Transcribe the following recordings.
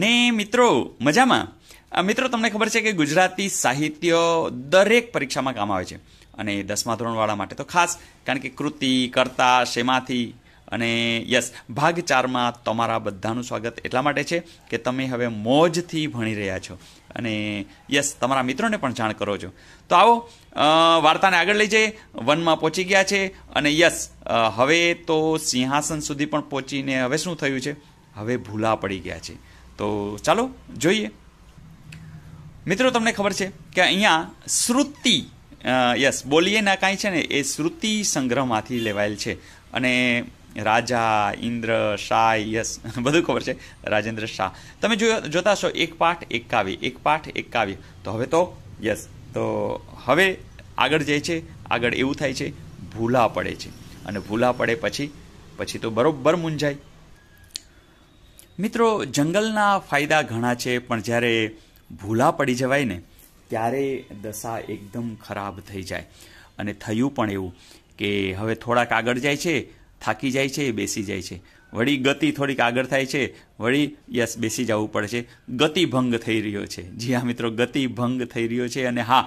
ને મિત્રો મજામાં મિત્રો તમને ખબર છે કે ગુજરાતી સાહિત્ય દરેક પરીક્ષામાં કામ આવે છે અને દસમા ધોરણવાળા માટે તો ખાસ કારણ કે કૃતિ કરતા શેમાંથી અને યસ ભાગ ચારમાં તમારા બધાનું સ્વાગત એટલા માટે છે કે તમે હવે મોજથી ભણી રહ્યા છો અને યસ તમારા મિત્રોને પણ જાણ કરો છો તો આવો વાર્તાને આગળ લઈ જઈએ વનમાં પહોંચી ગયા છે અને યસ હવે તો સિંહાસન સુધી પણ પહોંચીને હવે શું થયું છે હવે ભૂલા પડી ગયા છે તો ચાલો જોઈએ મિત્રો તમને ખબર છે કે અહીંયા શ્રુતિ યસ બોલીએના કાંઈ છે ને એ શ્રુતિ સંગ્રહમાંથી લેવાયેલ છે અને રાજા ઇન્દ્ર શાહ યસ બધું ખબર છે રાજેન્દ્ર શાહ તમે જો જોતા હશો એક પાઠ એક કાવ્ય એક પાઠ એક કાવ્ય તો હવે તો યસ તો હવે આગળ જાય છે આગળ એવું થાય છે ભૂલા પડે છે અને ભૂલા પડે પછી પછી તો બરોબર મૂંઝાય મિત્રો જંગલના ફાયદા ઘણા છે પણ જ્યારે ભૂલા પડી જવાય ને ત્યારે દશા એકદમ ખરાબ થઈ જાય અને થયું પણ એવું કે હવે થોડાક આગળ જાય છે થાકી જાય છે બેસી જાય છે વળી ગતિ થોડીક આગળ થાય છે વળી યસ બેસી જવું પડે છે ગતિભંગ થઈ રહ્યો છે જી હા મિત્રો ગતિભંગ થઈ રહ્યો છે અને હા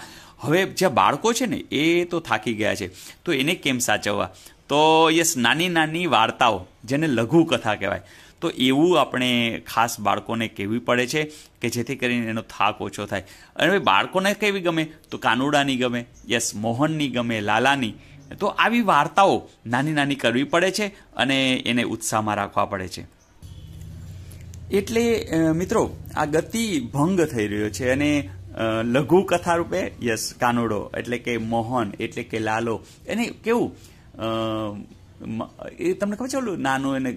હવે જે બાળકો છે ને એ તો થાકી ગયા છે તો એને કેમ સાચવવા તો યસ નાની નાની વાર્તાઓ જેને લઘુકથા કહેવાય તો એવું આપણે ખાસ બાળકોને કહેવી પડે છે કે જેથી કરીને એનો થાક ઓછો થાય અને બાળકોને કેવી ગમે તો કાનુડાની ગમે યસ મોહનની ગમે લાલાની તો આવી વાર્તાઓ નાની નાની કરવી પડે છે અને એને ઉત્સાહમાં રાખવા પડે છે એટલે મિત્રો આ ગતિ ભંગ થઈ રહ્યો છે અને લઘુ કથા રૂપે યસ કાનુડો એટલે કે મોહન એટલે કે લાલો એને કેવું એ તમને ખબર છે ઓલું નાનું એને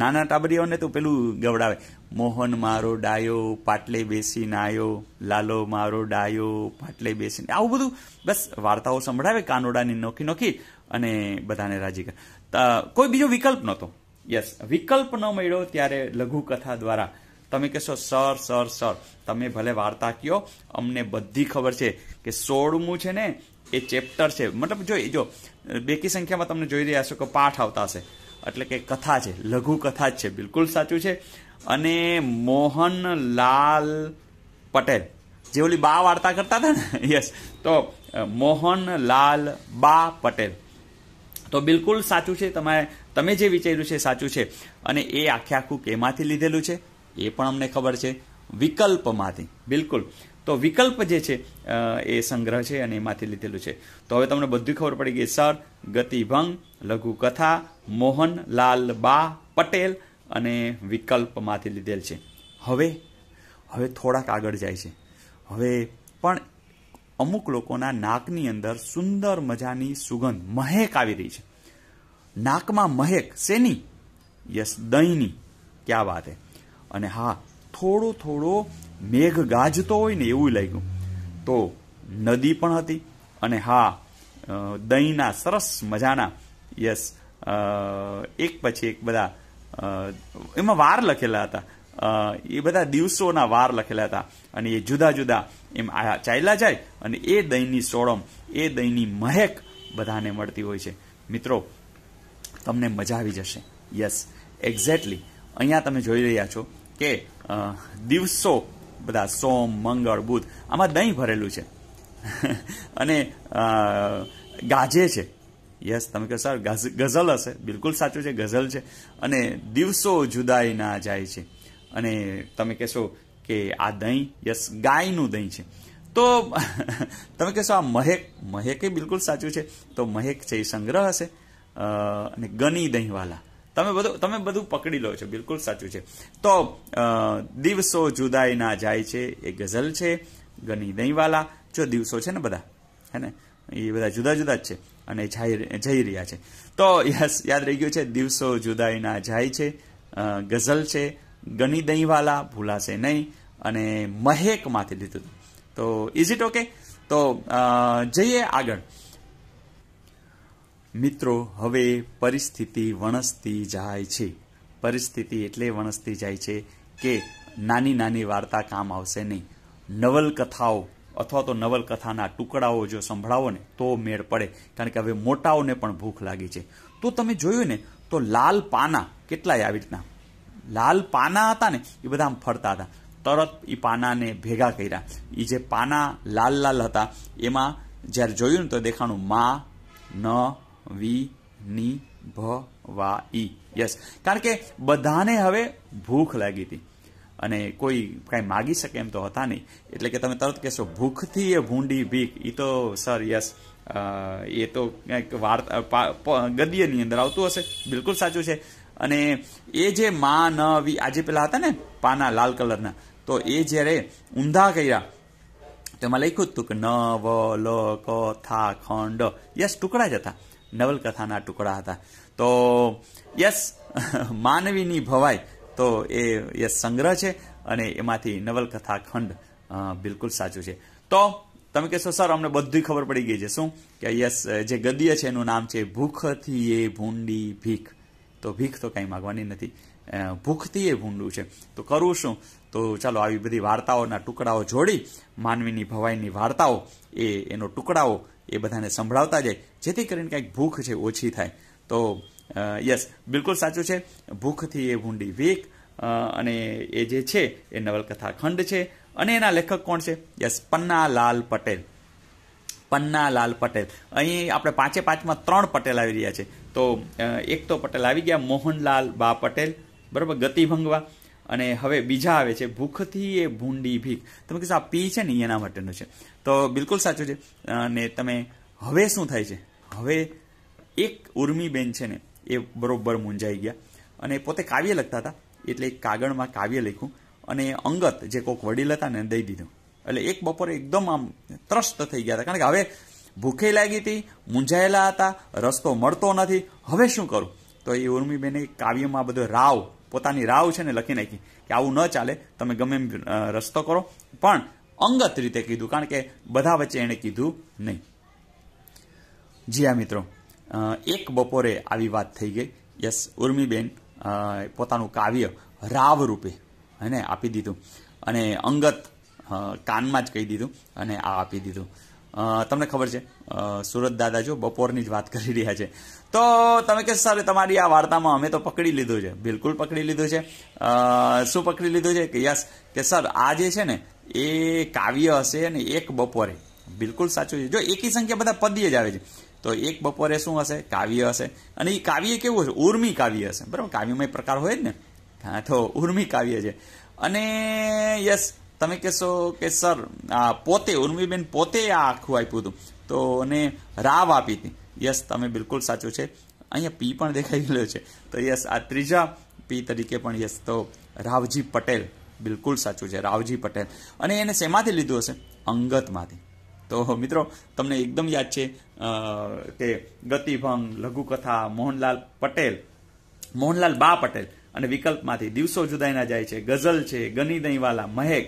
નાના ટાબરીઓને તો પેલું ગવડાવે મોહન મારો ડાયો પાટલે બેસીને આવ્યો લાલો મારો ડાયો પાટલે બેસીને આવું બધું બસ વાર્તાઓ સંભળાવે કાનોડાની નોખી નોખી અને બધાને રાજી કરે કોઈ બીજો વિકલ્પ નહોતો યસ વિકલ્પ ન મળ્યો ત્યારે લઘુકથા દ્વારા તમે કહેશો સર સર સર તમે ભલે વાર્તા કયો અમને બધી ખબર છે કે સોળમું છે ને એ ચેપ્ટર છે મતલબ જો જો બેકી સંખ્યામાં તમને જોઈ રહ્યા છો કે પાઠ આવતા હશે એટલે કે કથા છે લઘુ કથા જ છે બિલકુલ સાચું છે અને મોહનલાલ પટેલ જે ઓલી બા વાર્તા કરતા હતા ને યસ તો મોહનલાલ બા પટેલ તો બિલકુલ સાચું છે તમારે તમે જે વિચાર્યું છે સાચું છે અને એ આખે આખું કેમાંથી લીધેલું છે એ પણ અમને ખબર છે વિકલ્પમાંથી બિલકુલ તો વિકલ્પ જે છે એ સંગ્રહ છે અને એમાંથી લીધેલું છે તો હવે તમને બધી ખબર પડી ગઈ સર ગતિભંગ લઘુકથા મોહનલાલ બા પટેલ અને વિકલ્પમાંથી લીધેલ છે હવે હવે થોડાક આગળ જાય છે હવે પણ અમુક લોકોના નાકની અંદર સુંદર મજાની સુગંધ મહેક આવી રહી છે નાકમાં મહેક શેની યસ દહીંની ક્યાં વાત હે અને હા થોડો થોડો મેઘ ગાજતો હોય ને એવું લાગ્યું તો નદી પણ હતી અને હા દહીંના સરસ મજાના યસ એક પછી એક બધા એમાં વાર લખેલા હતા એ બધા દિવસોના વાર લખેલા હતા અને એ જુદા જુદા એમ આ ચાલ્યા જાય અને એ દહીંની સોળમ એ દહીંની મહેક બધાને મળતી હોય છે મિત્રો તમને મજા આવી જશે યસ એક્ઝેક્ટલી અહીંયા તમે જોઈ રહ્યા છો કે દિવસો બધા સોમ મંગળ બુધ આમાં દહીં ભરેલું છે અને ગાજે છે યસ તમે કહો સર ગઝલ હશે બિલકુલ સાચું છે ગઝલ છે અને દિવસો જુદાઈ ના જાય છે અને તમે કહેશો કે આ દહીં યસ ગાયનું દહીં છે તો તમે કહેશો આ મહેક મહેકે બિલકુલ સાચું છે તો મહેક છે એ સંગ્રહ હશે અને ગની દહીંવાલા તમે બધું તમે બધું પકડી લો છો બિલકુલ સાચું છે તો દિવસો જુદાઈના જાય છે એ ગઝલ છે ગની દહીંવાલા જો દિવસો છે ને બધા હે ને એ બધા જુદા જુદા જ છે અને જઈ રહ્યા છે તો યસ યાદ રહી ગયું છે દિવસો જુદાઈના જાય છે ગઝલ છે ગની દહીંવાલા ભૂલાશે નહીં અને મહેકમાંથી લીધું તો ઇઝ ઇટ ઓકે તો જઈએ આગળ મિત્રો હવે પરિસ્થિતિ વણસતી જાય છે પરિસ્થિતિ એટલે વણસતી જાય છે કે નાની નાની વાર્તા કામ આવશે નહીં નવલકથાઓ અથવા તો નવલકથાના ટુકડાઓ જો સંભળાવો ને તો મેળ પડે કારણ કે હવે મોટાઓને પણ ભૂખ લાગી છે તો તમે જોયું ને તો લાલ પાના કેટલાય આવી રીતના લાલ પાના હતા ને એ બધા આમ ફરતા હતા તરત એ પાનાને ભેગા કર્યા એ જે પાના લાલ લાલ હતા એમાં જ્યારે જોયું ને તો દેખાણું મા ન વી ની ભ વા ઈ યસ કારણ કે બધાને હવે ભૂખ લાગી હતી અને કોઈ કાંઈ માગી શકે એમ તો હતા નહીં એટલે કે તમે તરત કહેશો ભૂખથી એ ભૂંડી ભીખ એ તો સર યસ એ તો કંઈક વાર્તા ગદ્યની અંદર આવતું હશે બિલકુલ સાચું છે અને એ જે મા ન વી આજે પેલા હતા ને પાના લાલ કલરના તો એ જ્યારે ઊંધા કર્યા તેમાં લખ્યું હતું કે ન વ લ ક થા ખંડ યસ ટુકડા જ હતા નવલકથાના ટુકડા હતા તો યસ માનવીની ભવાઈ તો એ યસ સંગ્રહ છે અને એમાંથી નવલકથા ખંડ બિલકુલ સાચું છે તો તમે કહેશો સર અમને બધી ખબર પડી ગઈ છે શું કે યસ જે ગદ્ય છે એનું નામ છે ભૂખથી એ ભૂંડી ભીખ તો ભીખ તો કંઈ માગવાની નથી ભૂખથી એ ભૂંડું છે તો કરવું શું તો ચાલો આવી બધી વાર્તાઓના ટુકડાઓ જોડી માનવીની ભવાઈની વાર્તાઓ એ એનો ટુકડાઓ એ બધાને સંભળાવતા જાય જેથી કરીને કંઈક ભૂખ છે ઓછી થાય તો યસ બિલકુલ સાચું છે ભૂખથી એ ભૂંડી વીક અને એ જે છે એ નવલકથા ખંડ છે અને એના લેખક કોણ છે યસ પન્નાલાલ પટેલ પન્નાલાલ પટેલ અહીં આપણે પાંચે પાંચમાં ત્રણ પટેલ આવી રહ્યા છે તો એક તો પટેલ આવી ગયા મોહનલાલ બા પટેલ બરાબર ગતિ ભંગવા અને હવે બીજા આવે છે ભૂખથી એ ભૂંડી ભીખ તમે કહેશો આ પી છે ને એના માટેનું છે તો બિલકુલ સાચું છે અને તમે હવે શું થાય છે હવે એક ઉર્મીબેન છે ને એ બરોબર મૂંઝાઈ ગયા અને પોતે કાવ્ય લખતા હતા એટલે એક કાગળમાં કાવ્ય લખ્યું અને અંગત જે કોક વડીલ હતા ને દઈ દીધું એટલે એક બપોરે એકદમ આમ ત્રસ્ત થઈ ગયા હતા કારણ કે હવે ભૂખે લાગી હતી મૂંઝાયેલા હતા રસ્તો મળતો નથી હવે શું કરું તો એ ઉર્મીબેને કાવ્યમાં બધો રાવ પોતાની રાવ છે ને લખી નાખી કે આવું ન ચાલે તમે ગમે એમ રસ્તો કરો પણ અંગત રીતે કીધું કારણ કે બધા વચ્ચે એણે કીધું નહીં જી હા મિત્રો એક બપોરે આવી વાત થઈ ગઈ યસ ઉર્મીબેન પોતાનું કાવ્ય રાવ રૂપે અને આપી દીધું અને અંગત કાનમાં જ કહી દીધું અને આ આપી દીધું તમને ખબર છે સુરત દાદા જો બપોરની જ વાત કરી રહ્યા છે તો તમે કે સર તમારી આ વાર્તામાં અમે તો પકડી લીધું છે બિલકુલ પકડી લીધું છે શું પકડી લીધું છે કે યસ કે સર આ જે છે ને એ કાવ્ય હશે ને એક બપોરે બિલકુલ સાચું છે જો એકી સંખ્યા બધા પદ્ય જ આવે છે તો એક બપોરે શું હશે કાવ્ય હશે અને એ કાવ્ય કેવું હશે ઉર્મી કાવ્ય હશે બરાબર કાવ્યમય પ્રકાર હોય જ ને હા તો ઉર્મી કાવ્ય છે અને યસ તમે કહેશો કે સર પોતે ઉર્મીબેન પોતે આ આખું આપ્યું હતું તો અને રાવ આપી હતી યસ તમે બિલકુલ સાચું છે અહીંયા પી પણ દેખાઈ ગયેલો છે તો યસ આ ત્રીજા પી તરીકે પણ યસ તો રાવજી પટેલ બિલકુલ સાચું છે રાવજી પટેલ અને એને શેમાંથી લીધું હશે અંગતમાંથી તો મિત્રો તમને એકદમ યાદ છે કે ગતિભંગ લઘુકથા મોહનલાલ પટેલ મોહનલાલ બા પટેલ અને વિકલ્પમાંથી દિવસો જુદાઈના જાય છે ગઝલ છે ગની દહીંવાલા મહેક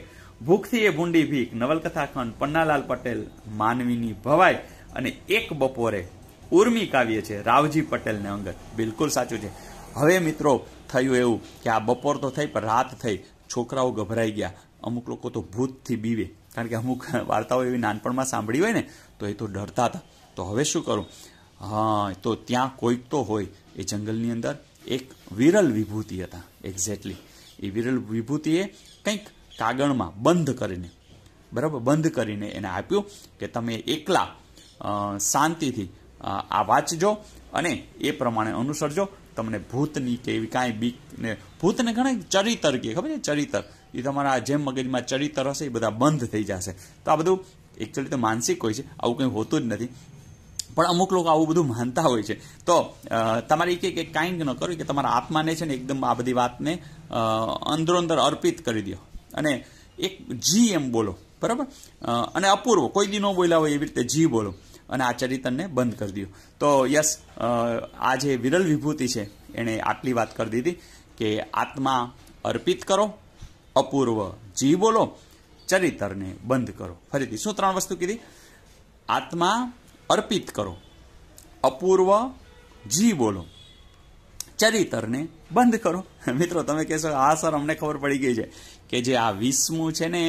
ભૂખથી એ ભૂંડી ભીખ નવલકથા ખંડ પન્નાલાલ પટેલ માનવીની ભવાઈ અને એક બપોરે ઉર્મી કાવ્ય છે રાવજી પટેલને અંગત બિલકુલ સાચું છે હવે મિત્રો થયું એવું કે આ બપોર તો થઈ પણ રાત થઈ છોકરાઓ ગભરાઈ ગયા અમુક લોકો તો ભૂતથી બીવે કારણ કે અમુક વાર્તાઓ એવી નાનપણમાં સાંભળી હોય ને તો એ તો ડરતા હતા તો હવે શું કરું હા તો ત્યાં કોઈક તો હોય એ જંગલની અંદર એક વિરલ વિભૂતિ હતા એક્ઝેક્ટલી એ વિરલ વિભૂતિએ કંઈક કાગળમાં બંધ કરીને બરાબર બંધ કરીને એને આપ્યું કે તમે એકલા શાંતિથી આ વાંચજો અને એ પ્રમાણે અનુસરજો તમને ભૂતની કે એવી કાંઈ બીક ને ભૂતને ઘણા ચરિતર કે ખબર છે ચરિતર એ તમારા જેમ મગજમાં ચરિતર હશે એ બધા બંધ થઈ જશે તો આ બધું એકચ્યુઅલી તો માનસિક હોય છે આવું કંઈ હોતું જ નથી પણ અમુક લોકો આવું બધું માનતા હોય છે તો તમારે એ કે કાંઈ ન કરો કે તમારા આત્માને છે ને એકદમ આ બધી વાતને અંદરો અંદર અર્પિત કરી દો અને એક જી એમ બોલો બરાબર અને અપૂર્વ કોઈ દી ન બોલ્યા હોય એવી રીતે જી બોલો અને આ ચરિતનને બંધ કરી દીધું તો યસ આ જે વિરલ વિભૂતિ છે એણે આટલી વાત કરી દીધી કે આત્મા અર્પિત કરો અપૂર્વ જી બોલો ચરિતરને બંધ કરો ફરીથી શું ત્રણ વસ્તુ કીધી આત્મા અર્પિત કરો અપૂર્વ જી બોલો ચરિતરને બંધ કરો મિત્રો તમે કહેશો હા સર અમને ખબર પડી ગઈ છે કે જે આ વીસમું છે ને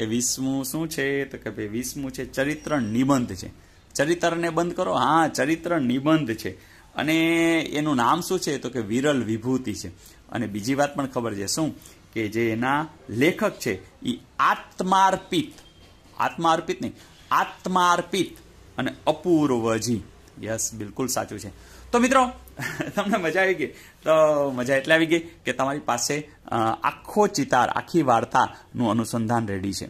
એ વીસમું શું છે તો કે ભાઈ વીસમું છે ચરિત્ર નિબંધ છે ચરિત્રને બંધ કરો હા ચરિત્ર નિબંધ છે અને એનું નામ શું છે તો કે વિરલ વિભૂતિ છે અને બીજી વાત પણ ખબર છે શું કે જે એના લેખક છે એ આત્માર્પિત આત્માર્પિત નહીં આત્માર્પિત અને અપૂર્વજી યસ બિલકુલ સાચું છે તો મિત્રો તમને મજા આવી ગઈ તો મજા એટલે આવી ગઈ કે તમારી પાસે આખો ચિતાર આખી વાર્તાનું અનુસંધાન રેડી છે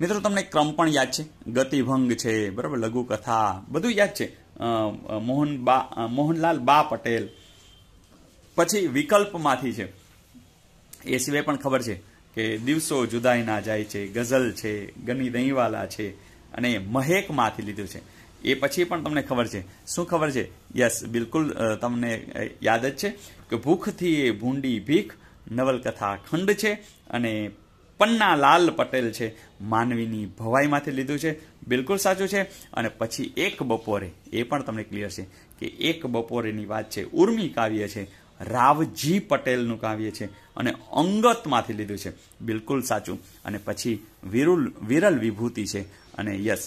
મિત્રો તમને ક્રમ પણ યાદ છે ગતિભંગ છે બરાબર લઘુકથા બધું યાદ છે મોહન બા મોહનલાલ બા પટેલ પછી વિકલ્પમાંથી છે એ સિવાય પણ ખબર છે કે દિવસો જુદાઈ ના જાય છે ગઝલ છે ગની દહીંવાલા છે અને મહેકમાંથી લીધું છે એ પછી પણ તમને ખબર છે શું ખબર છે યસ બિલકુલ તમને યાદ જ છે કે ભૂખથી એ ભૂંડી ભીખ નવલકથા ખંડ છે અને પન્નાલાલ પટેલ છે માનવીની ભવાઈમાંથી લીધું છે બિલકુલ સાચું છે અને પછી એક બપોરે એ પણ તમને ક્લિયર છે કે એક બપોરેની વાત છે ઉર્મી કાવ્ય છે રાવજી પટેલનું કાવ્ય છે અને અંગતમાંથી લીધું છે બિલકુલ સાચું અને પછી વિરુલ વિરલ વિભૂતિ છે અને યસ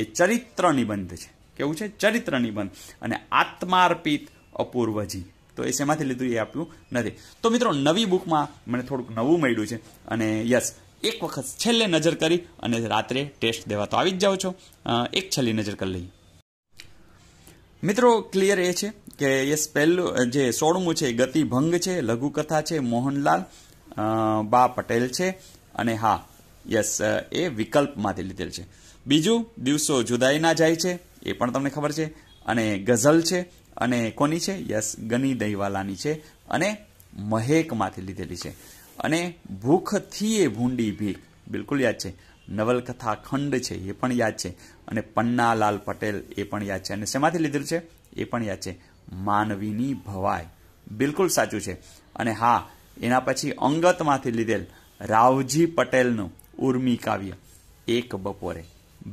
એ ચરિત્ર નિબંધ છે કેવું છે ચરિત્ર નિબંધ અને આત્માર્પિત અપૂર્વજી તો એ શેમાંથી લીધું એ આપ્યું નથી તો મિત્રો નવી બુકમાં મને થોડુંક નવું મળ્યું છે અને યસ એક વખત છેલ્લે નજર કરી અને રાત્રે ટેસ્ટ દેવા તો આવી જ જાઓ છો એક છેલ્લી નજર કરી લઈએ મિત્રો ક્લિયર એ છે કે યસ પહેલું જે સોળમું છે ગતિભંગ છે લઘુકથા છે મોહનલાલ બા પટેલ છે અને હા યસ એ વિકલ્પમાંથી લીધેલ છે બીજું દિવસો જુદાઈ ના જાય છે એ પણ તમને ખબર છે અને ગઝલ છે અને કોની છે યસ ગની દહીવાલાની છે અને મહેકમાંથી લીધેલી છે અને ભૂખથી એ ભૂંડી ભીખ બિલકુલ યાદ છે નવલકથા ખંડ છે એ પણ યાદ છે અને પન્નાલાલ પટેલ એ પણ યાદ છે અને શેમાંથી લીધેલું છે એ પણ યાદ છે માનવીની ભવાય બિલકુલ સાચું છે અને હા એના પછી અંગતમાંથી લીધેલ રાવજી પટેલનું ઉર્મી કાવ્ય એક બપોરે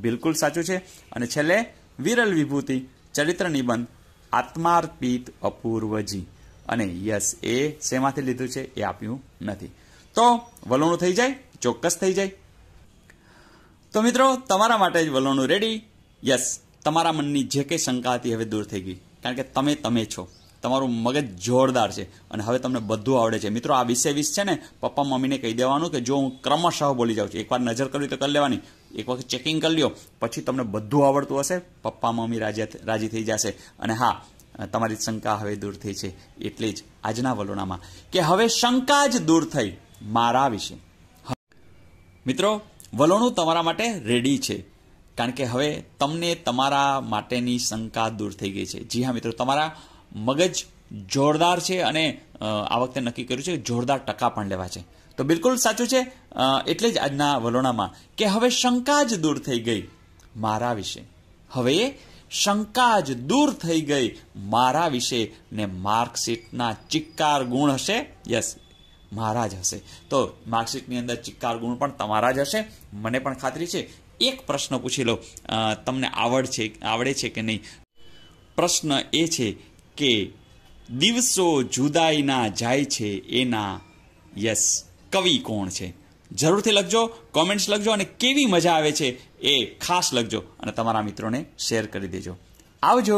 બિલકુલ સાચું છે અને છેલ્લે વિરલ વિભૂતિ ચરિત્ર નિબંધ આત્માર્પિત અપૂર્વજી અને યસ એ શેમાંથી લીધું છે એ આપ્યું નથી તો વલોણું થઈ જાય ચોક્કસ થઈ જાય તો મિત્રો તમારા માટે જ વલોણું રેડી યસ તમારા મનની જે કંઈ શંકા હતી હવે દૂર થઈ ગઈ કારણ કે તમે તમે છો તમારું મગજ જોરદાર છે અને હવે તમને બધું આવડે છે મિત્રો આ વીસે વિશે છે ને પપ્પા મમ્મીને કહી દેવાનું કે જો હું ક્રમશઃ બોલી જાઉં છું એકવાર નજર કરવી તો કરી લેવાની એક વખત ચેકિંગ કરી લ્યો પછી તમને બધું આવડતું હશે પપ્પા મમ્મી રાજી રાજી થઈ જશે અને હા તમારી શંકા હવે દૂર થઈ છે એટલે જ આજના વલોણામાં કે હવે શંકા જ દૂર થઈ મારા વિશે મિત્રો વલોણું તમારા માટે રેડી છે કારણ કે હવે તમને તમારા માટેની શંકા દૂર થઈ ગઈ છે જી હા મિત્રો તમારા મગજ જોરદાર છે અને આ વખતે નક્કી કર્યું છે જોરદાર ટકા પણ લેવા છે તો બિલકુલ સાચું છે એટલે જ આજના વલોણામાં કે હવે શંકા જ દૂર થઈ ગઈ મારા વિશે હવે શંકા જ દૂર થઈ ગઈ મારા વિશે ને માર્કશીટના ચિક્કાર ગુણ હશે યસ મારા જ હશે તો માર્કશીટની અંદર ચિક્કાર ગુણ પણ તમારા જ હશે મને પણ ખાતરી છે એક પ્રશ્ન પૂછી લો તમને આવડ છે આવડે છે કે નહીં પ્રશ્ન એ છે કે દિવસો જુદાઈના જાય છે એના યસ કવિ કોણ છે જરૂરથી લખજો કોમેન્ટ્સ લખજો અને કેવી મજા આવે છે એ ખાસ લખજો અને તમારા મિત્રોને શેર કરી દેજો આવજો